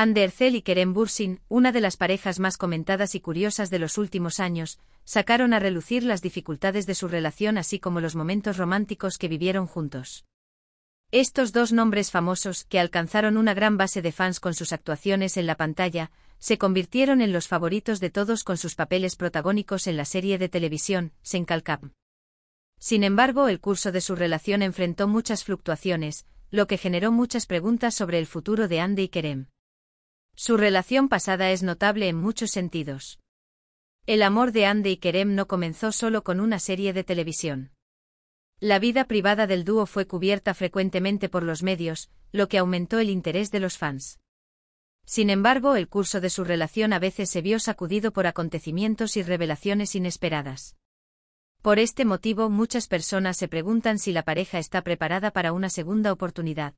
Andercel y Kerem Bursin, una de las parejas más comentadas y curiosas de los últimos años, sacaron a relucir las dificultades de su relación así como los momentos románticos que vivieron juntos. Estos dos nombres famosos, que alcanzaron una gran base de fans con sus actuaciones en la pantalla, se convirtieron en los favoritos de todos con sus papeles protagónicos en la serie de televisión, Senkalkap. Sin embargo, el curso de su relación enfrentó muchas fluctuaciones, lo que generó muchas preguntas sobre el futuro de Andy y Kerem. Su relación pasada es notable en muchos sentidos. El amor de Andy y Kerem no comenzó solo con una serie de televisión. La vida privada del dúo fue cubierta frecuentemente por los medios, lo que aumentó el interés de los fans. Sin embargo, el curso de su relación a veces se vio sacudido por acontecimientos y revelaciones inesperadas. Por este motivo, muchas personas se preguntan si la pareja está preparada para una segunda oportunidad.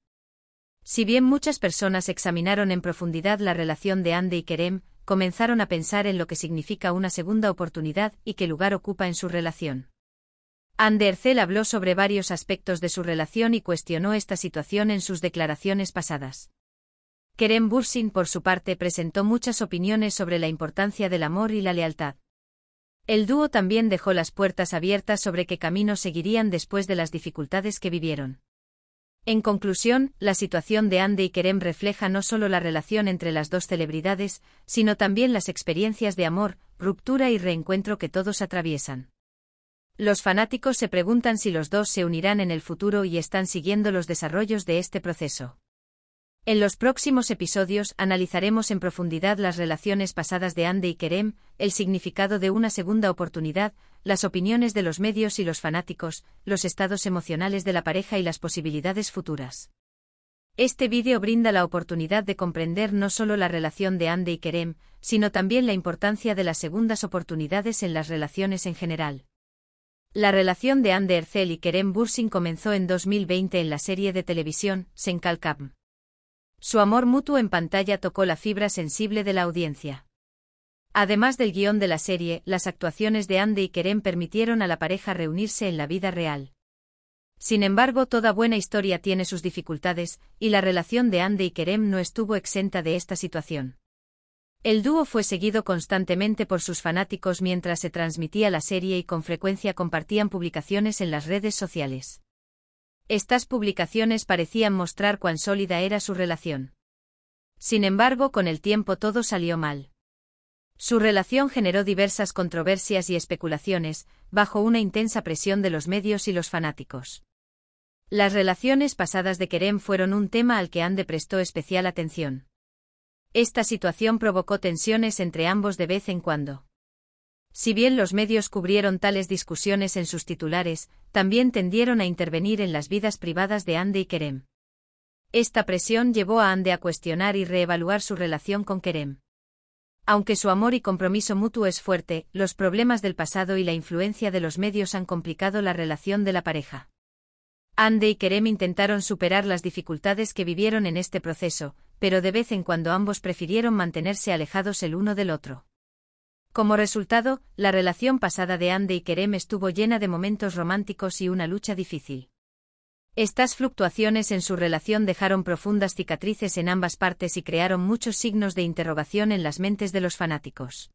Si bien muchas personas examinaron en profundidad la relación de Ande y Kerem, comenzaron a pensar en lo que significa una segunda oportunidad y qué lugar ocupa en su relación. Ercel habló sobre varios aspectos de su relación y cuestionó esta situación en sus declaraciones pasadas. Kerem Bursin, por su parte, presentó muchas opiniones sobre la importancia del amor y la lealtad. El dúo también dejó las puertas abiertas sobre qué camino seguirían después de las dificultades que vivieron. En conclusión, la situación de Ande y Kerem refleja no solo la relación entre las dos celebridades, sino también las experiencias de amor, ruptura y reencuentro que todos atraviesan. Los fanáticos se preguntan si los dos se unirán en el futuro y están siguiendo los desarrollos de este proceso. En los próximos episodios analizaremos en profundidad las relaciones pasadas de Ande y Kerem, el significado de una segunda oportunidad, las opiniones de los medios y los fanáticos, los estados emocionales de la pareja y las posibilidades futuras. Este vídeo brinda la oportunidad de comprender no solo la relación de Ande y Kerem, sino también la importancia de las segundas oportunidades en las relaciones en general. La relación de Ande Ercel y Kerem Bursin comenzó en 2020 en la serie de televisión Senkal su amor mutuo en pantalla tocó la fibra sensible de la audiencia. Además del guión de la serie, las actuaciones de Andy y Kerem permitieron a la pareja reunirse en la vida real. Sin embargo, toda buena historia tiene sus dificultades, y la relación de Andy y Kerem no estuvo exenta de esta situación. El dúo fue seguido constantemente por sus fanáticos mientras se transmitía la serie y con frecuencia compartían publicaciones en las redes sociales. Estas publicaciones parecían mostrar cuán sólida era su relación. Sin embargo, con el tiempo todo salió mal. Su relación generó diversas controversias y especulaciones, bajo una intensa presión de los medios y los fanáticos. Las relaciones pasadas de Kerem fueron un tema al que Ande prestó especial atención. Esta situación provocó tensiones entre ambos de vez en cuando. Si bien los medios cubrieron tales discusiones en sus titulares, también tendieron a intervenir en las vidas privadas de Ande y Kerem. Esta presión llevó a Ande a cuestionar y reevaluar su relación con Kerem. Aunque su amor y compromiso mutuo es fuerte, los problemas del pasado y la influencia de los medios han complicado la relación de la pareja. Ande y Kerem intentaron superar las dificultades que vivieron en este proceso, pero de vez en cuando ambos prefirieron mantenerse alejados el uno del otro. Como resultado, la relación pasada de Ande y Kerem estuvo llena de momentos románticos y una lucha difícil. Estas fluctuaciones en su relación dejaron profundas cicatrices en ambas partes y crearon muchos signos de interrogación en las mentes de los fanáticos.